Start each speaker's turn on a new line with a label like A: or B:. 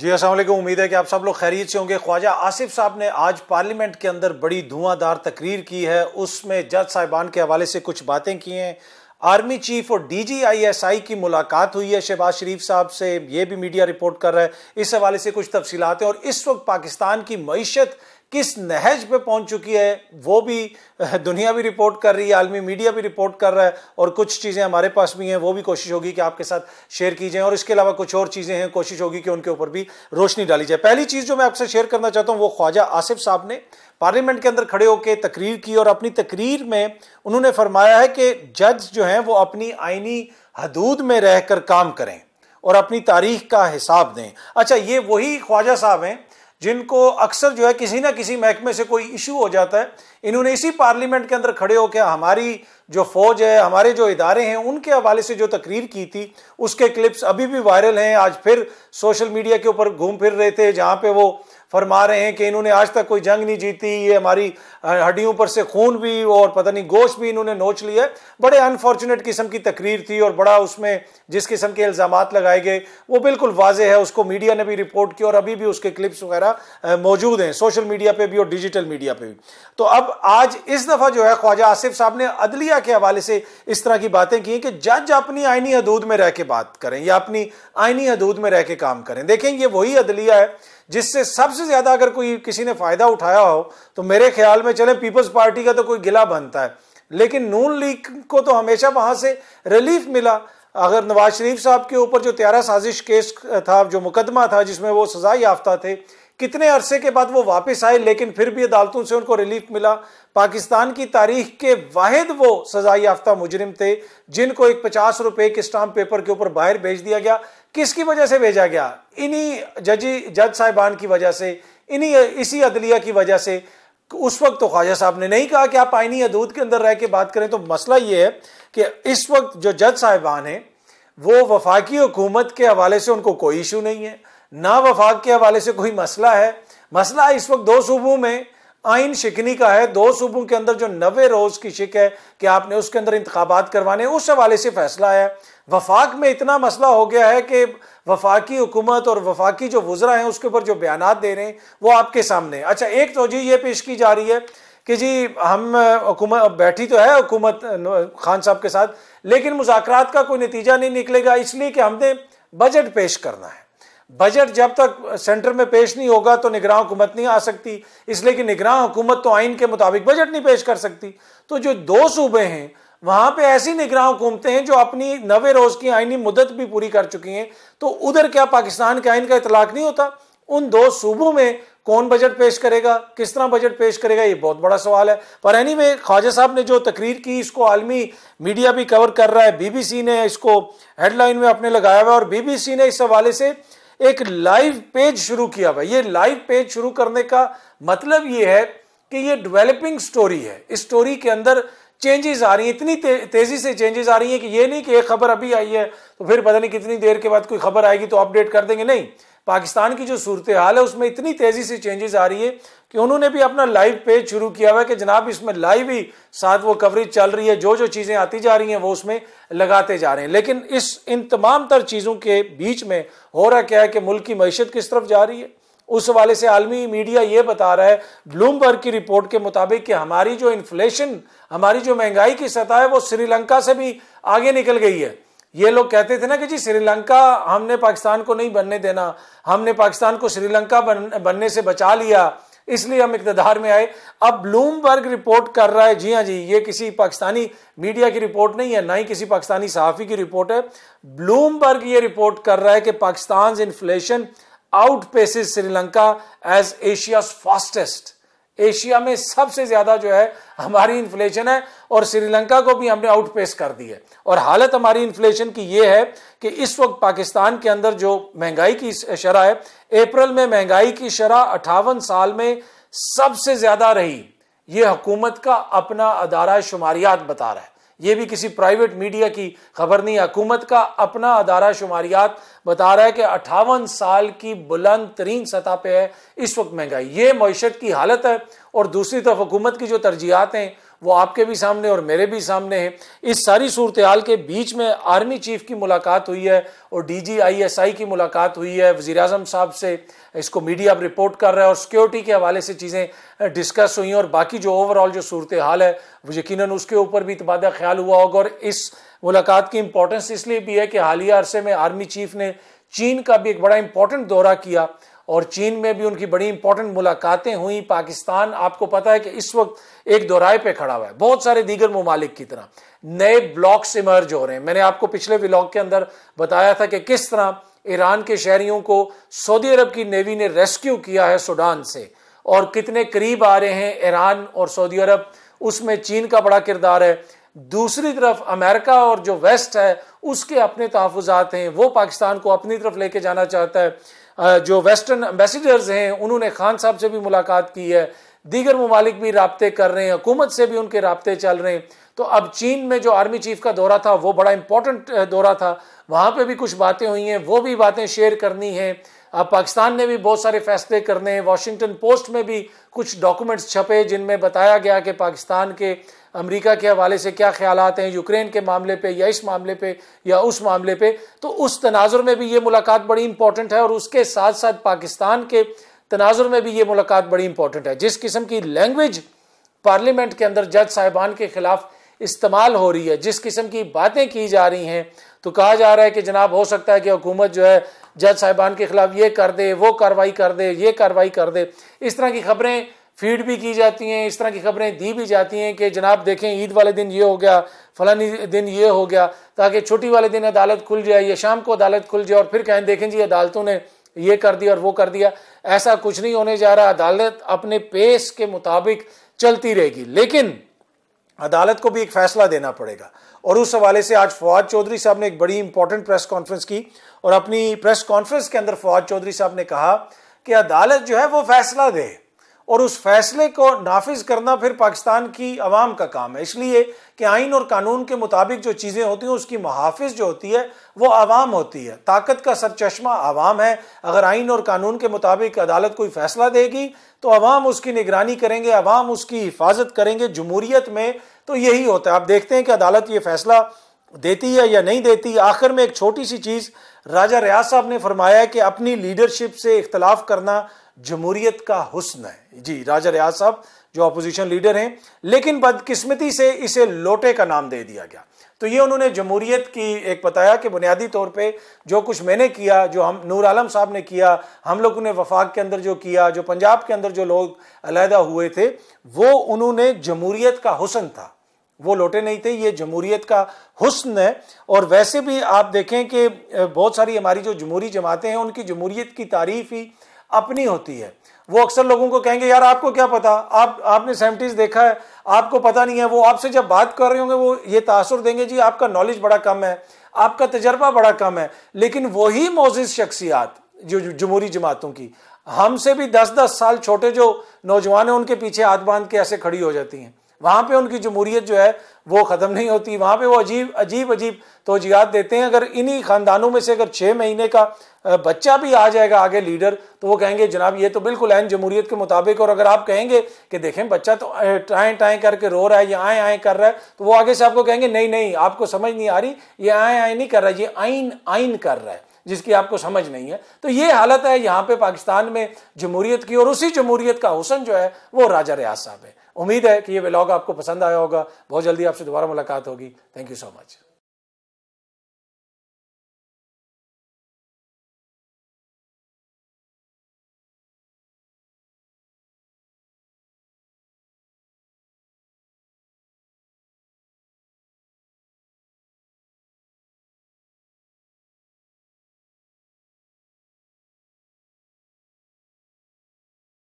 A: जी असल उम्मीद है कि आप सब लोग खैरियत से होंगे ख्वाजा आसिफ साहब ने आज पार्लियामेंट के अंदर बड़ी धुआंधार तकरीर की है उसमें जज साहिबान के हवाले से कुछ बातें की हैं आर्मी चीफ और डीजीआईएसआई की मुलाकात हुई है शहबाज शरीफ साहब से ये भी मीडिया रिपोर्ट कर रहा है इस हवाले से कुछ तफसीलात हैं और इस वक्त पाकिस्तान की मीशत किस नहज पे पहुंच चुकी है वो भी दुनिया भी रिपोर्ट कर रही है आलमी मीडिया भी रिपोर्ट कर रहा है और कुछ चीज़ें हमारे पास भी हैं वो भी कोशिश होगी कि आपके साथ शेयर की जाए और इसके अलावा कुछ और चीज़ें हैं कोशिश होगी कि उनके ऊपर भी रोशनी डाली जाए पहली चीज़ जो मैं आपसे शेयर करना चाहता हूँ वो ख्वाजा आसिफ साहब ने पार्लियामेंट के अंदर खड़े होकर तकरीर की और अपनी तकरीर में उन्होंने फरमाया है कि जज जो हैं वो अपनी आइनी हदूद में रहकर काम करें और अपनी तारीख का हिसाब दें अच्छा ये वही ख्वाजा साहब हैं जिनको अक्सर जो है किसी ना किसी महकमे से कोई इशू हो जाता है इन्होंने इसी पार्लियामेंट के अंदर खड़े होकर हमारी जो फौज है हमारे जो इदारे हैं उनके हवाले से जो तकरीर की थी उसके क्लिप्स अभी भी वायरल हैं आज फिर सोशल मीडिया के ऊपर घूम फिर रहे थे जहाँ पे वो फरमा रहे हैं कि इन्होंने आज तक कोई जंग नहीं जीती ये हमारी हड्डियों पर से खून भी और पता नहीं गोश्त भी इन्होंने नोच लिया बड़े अनफॉर्चुनेट किस्म की तकरीर थी और बड़ा उसमें जिस किस्म के इल्ज़ाम लगाए गए वो बिल्कुल वाजह है उसको मीडिया ने भी रिपोर्ट किया और अभी भी उसके क्लिप्स वगैरह मौजूद हैं सोशल मीडिया पर भी और डिजिटल मीडिया पर भी तो अब आज इस दफ़ा जो है ख्वाजा आसिफ साहब ने अदलिया के हवाले से इस तरह की बातें की कि जज अपनी आइनी हदूद में रह के बात करें या अपनी आइनी हदूद में रह के काम करें देखें ये वही अदलिया है जिससे सबसे से ज्यादा अगर कोई किसी ने फायदा उठाया हो तो मेरे ख्याल में चले पीपल्स पार्टी का तो कोई गिला बनता है लेकिन नून लीग को तो हमेशा वहां से रिलीफ मिला अगर नवाज शरीफ साहब के ऊपर जो त्यारा साजिश केस था जो मुकदमा था जिसमें वो सजा याफ्ता थे कितने अरसे के बाद वो वापस आए लेकिन फिर भी अदालतों से उनको रिलीफ मिला पाकिस्तान की तारीख के वाहिद वो सजाई याफ्ता मुजरिम थे जिनको एक पचास रुपए के स्टाम्प पेपर के ऊपर बाहर भेज दिया गया किसकी वजह से भेजा गया इन्हीं जजी जज साहिबान की वजह से इन्हीं इसी अदलिया की वजह से उस वक्त तो ख्वाजा साहब ने नहीं कहा कि आप आइनी अदूद के अंदर रह के बात करें तो मसला ये है कि इस वक्त जो जज साहिबान हैं वो वफाकी हुकूमत के हवाले से उनको कोई इशू नहीं है ना वफाक के हवाले से कोई मसला है मसला इस वक्त दो सूबों में आइन शिकनी का है दो सूबों के अंदर जो नवे रोज़ की शिक है कि आपने उसके अंदर इंतबात करवाने उस हवाले से फैसला आया वफाक में इतना मसला हो गया है कि वफाकी हुकूमत और वफाकी जो वज्रा हैं उसके ऊपर जो बयान दे रहे हैं वो आपके सामने अच्छा एक तोजी ये पेश की जा रही है कि जी हम हुकूमत बैठी तो है हुकूमत खान साहब के साथ लेकिन मुजाकर का कोई नतीजा नहीं निकलेगा इसलिए कि हमने बजट पेश करना है बजट जब तक सेंटर में पेश नहीं होगा तो निगरान हुकूमत नहीं आ सकती इसलिए कि निगरान हुकूमत तो आइन के मुताबिक बजट नहीं पेश कर सकती तो जो दो सूबे हैं वहां पे ऐसी निगरान हुकूमतें हैं जो अपनी नवे रोज की आइनी मुदत भी पूरी कर चुकी हैं तो उधर क्या पाकिस्तान के आइन का इतलाक नहीं होता उन दो सूबों में कौन बजट पेश करेगा किस तरह बजट पेश करेगा ये बहुत बड़ा सवाल है पर एनी anyway, ख्वाजा साहब ने जो तकरीर की इसको आलमी मीडिया भी कवर कर रहा है बीबीसी ने इसको हेडलाइन में अपने लगाया हुआ है और बीबीसी ने इस हवाले से एक लाइव पेज शुरू किया हुआ ये लाइव पेज शुरू करने का मतलब ये है कि ये डेवलपिंग स्टोरी है इस स्टोरी के अंदर चेंजेस आ रही हैं इतनी ते, तेजी से चेंजेस आ रही हैं कि ये नहीं कि एक खबर अभी आई है तो फिर पता नहीं कितनी देर के बाद कोई खबर आएगी तो अपडेट कर देंगे नहीं पाकिस्तान की जो सूरत हाल है उसमें इतनी तेजी से चेंजेस आ रही है कि उन्होंने भी अपना लाइव पेज शुरू किया हुआ है कि जनाब इसमें लाइव ही साथ वो कवरेज चल रही है जो जो चीज़ें आती जा रही हैं वो उसमें लगाते जा रहे हैं लेकिन इस इन तमाम तर चीज़ों के बीच में हो रहा क्या है कि मुल्क की मीशत किस तरफ जा रही है उस हवाले से आलमी मीडिया ये बता रहा है ब्लूमबर्ग की रिपोर्ट के मुताबिक कि हमारी जो इन्फ्लेशन हमारी जो महंगाई की सतह है वो श्रीलंका से भी आगे निकल गई है ये लोग कहते थे ना कि जी श्रीलंका हमने पाकिस्तान को नहीं बनने देना हमने पाकिस्तान को श्रीलंका बन, बनने से बचा लिया इसलिए हम इकतदार में आए अब ब्लूमबर्ग रिपोर्ट कर रहा है जी हाँ जी ये किसी पाकिस्तानी मीडिया की रिपोर्ट नहीं है ना ही किसी पाकिस्तानी सहाफ़ी की रिपोर्ट है ब्लूमबर्ग ये रिपोर्ट कर रहा है कि Pakistan inflation outpaces Sri Lanka as Asia fastest Asia में सबसे ज्यादा जो है हमारी इन्फ्लेशन है और श्रीलंका को भी हमने आउटपेस कर दी है और हालत हमारी इन्फ्लेशन की यह है कि इस वक्त पाकिस्तान के अंदर जो महंगाई की शरह है अप्रैल में महंगाई की शरह अठावन साल में सबसे ज्यादा रही ये हुकूमत का अपना अदारा शुमारियात बता रहा है ये भी किसी प्राइवेट मीडिया की खबर नहीं हुकूमत का अपना अदारा शुमारियात बता रहा है कि अट्ठावन साल की बुलंद तरीन सतह पर है इस वक्त महंगाई ये मीशत की हालत है और दूसरी तरफ हुकूमत की जो तरजीहत हैं वो आपके भी सामने और मेरे भी सामने है इस सारी सूरत हाल के बीच में आर्मी चीफ की मुलाकात हुई है और D G I S I की मुलाकात हुई है वजी अजम साहब से इसको मीडिया अब रिपोर्ट कर रहा है और सिक्योरिटी के हवाले से चीज़ें डिस्कस हुई हैं और बाकी जो ओवरऑल जो सूरत हाल है वो यकीन उसके ऊपर भी इतबादा ख्याल हुआ होगा और इस मुलाकात की इंपॉर्टेंस इसलिए भी है कि हालिया अरसे में आर्मी चीफ ने चीन का भी एक बड़ा इंपॉर्टेंट दौरा किया और चीन में भी उनकी बड़ी इंपॉर्टेंट मुलाकातें हुई पाकिस्तान आपको पता है कि इस वक्त एक दोराए पे खड़ा हुआ है बहुत सारे दीगर ममालिक की तरह नए ब्लॉक्स इमर्ज हो रहे हैं मैंने आपको पिछले ब्लॉग के अंदर बताया था कि किस तरह ईरान के शहरियों को सऊदी अरब की नेवी ने रेस्क्यू किया है सूडान से और कितने करीब आ रहे हैं ईरान और सऊदी अरब उसमें चीन का बड़ा किरदार है दूसरी तरफ अमेरिका और जो वेस्ट है उसके अपने तहफात हैं वो पाकिस्तान को अपनी तरफ लेके जाना चाहता है जो वेस्टर्न एम्बेसडर्स हैं उन्होंने खान साहब से भी मुलाकात की है दीगर ममालिक भी रबते कर रहे हैं हुकूमत से भी उनके रबते चल रहे हैं तो अब चीन में जो आर्मी चीफ का दौरा था वो बड़ा इंपॉर्टेंट दौरा था वहाँ पर भी कुछ बातें हुई हैं वो भी बातें शेयर करनी हैं पाकिस्तान ने भी बहुत सारे फैसले करने वाशिंगटन पोस्ट में भी कुछ डॉक्यूमेंट्स छपे जिनमें बताया गया कि पाकिस्तान के अमेरिका के हवाले से क्या ख्याल हैं यूक्रेन के मामले पे या इस मामले पे या उस मामले पे तो उस तनाजुर में भी ये मुलाकात बड़ी इंपॉर्टेंट है और उसके साथ साथ पाकिस्तान के तनाजुर में भी ये मुलाकात बड़ी इंपॉर्टेंट है जिस किस्म की लैंग्वेज पार्लियामेंट के अंदर जज साहिबान के खिलाफ इस्तेमाल हो रही है जिस किस्म की बातें की जा रही हैं तो कहा जा रहा है कि जनाब हो सकता है कि हुकूमत जो है जज साहिबान के खिलाफ ये कर दे वो कार्रवाई कर दे ये कार्रवाई कर दे इस तरह की खबरें फीड भी की जाती हैं इस तरह की खबरें दी भी जाती हैं कि जनाब देखें ईद वाले दिन ये हो गया फलानी दिन ये हो गया ताकि छुट्टी वाले दिन अदालत खुल जाए या शाम को अदालत खुल जाए और फिर कहें देखें जी अदालतों ने ये कर दिया और वो कर दिया ऐसा कुछ नहीं होने जा रहा अदालत अपने पेश के मुताबिक चलती रहेगी लेकिन अदालत को भी एक फैसला देना पड़ेगा और उस हवाले से आज फवाद चौधरी साहब ने एक बड़ी इंपॉर्टेंट प्रेस कॉन्फ्रेंस की और अपनी प्रेस कॉन्फ्रेंस के अंदर फवाद चौधरी साहब ने कहा कि अदालत जो है वो फैसला दे और उस फैसले को नाफिज करना फिर पाकिस्तान की आवाम का काम है इसलिए कि आइन और कानून के मुताबिक जो चीज़ें होती हैं उसकी महाफिज जो होती है वो आवाम होती है ताकत का सर चश्मा आवाम है अगर आइन और कानून के मुताबिक अदालत कोई फैसला देगी तो आवाम उसकी निगरानी करेंगे आवाम उसकी हिफाजत करेंगे जमहूरीत में तो यही होता है आप देखते हैं कि अदालत ये फैसला देती है या नहीं देती आखिर में एक छोटी सी चीज़ राजा रियाज साहब ने फरमाया कि अपनी लीडरशिप से इख्तलाफ करना जमहूरियत का हुस्न है जी राजा रियाज साहब जो अपोजिशन लीडर हैं लेकिन बदकिस्मती से इसे लोटे का नाम दे दिया गया तो ये उन्होंने जमहूरीत की एक बताया कि बुनियादी तौर पे जो कुछ मैंने किया जो हम नूर आलम साहब ने किया हम लोगों ने वफाक के अंदर जो किया जो पंजाब के अंदर जो लोग अलहदा हुए थे वो उन्होंने जमहूरीत का हुसन था वो लौटे नहीं थे ये जमहूरीत का हुसन है और वैसे भी आप देखें कि बहुत सारी हमारी जो जमहूरी जमातें हैं उनकी जमहूरीत की तारीफ ही अपनी होती है वो अक्सर लोगों को कहेंगे यार आपको क्या पता आप आपने सेवेंटीज देखा है आपको पता नहीं है वो आपसे जब बात कर रहे होंगे वो ये तासर देंगे जी आपका नॉलेज बड़ा कम है आपका तजर्बा बड़ा कम है लेकिन वही मोजिज शख्सियात जो जमहूरी जमातों की हमसे भी दस दस साल छोटे जो नौजवान हैं उनके पीछे हाथ बांध के ऐसे खड़ी हो जाती हैं वहाँ पे उनकी जमहूरियत जो है वो ख़त्म नहीं होती वहाँ पे वो अजीब अजीब अजीब तोजियात देते हैं अगर इन्हीं ख़ानदानों में से अगर छः महीने का बच्चा भी आ जाएगा आगे लीडर तो वो कहेंगे जनाब ये तो बिल्कुल आन जमहूरीत के मुताबिक और अगर आप कहेंगे कि देखें बच्चा तो टाएँ टाएँ करके रो रहा है ये आए आए कर रहा है तो वो आगे से आपको कहेंगे नहीं नहीं आपको समझ नहीं आ रही ये आए आए नहीं कर रहा है ये आइन आइन कर रहा है जिसकी आपको समझ नहीं है तो ये हालत है यहाँ पे पाकिस्तान में जमहूरीत की और उसी जमहूरीत का हुसन जो है वो राजा रियाज साहब है उम्मीद है कि ये व्लॉग आपको पसंद आया होगा बहुत जल्दी आपसे दोबारा मुलाकात होगी थैंक यू सो मच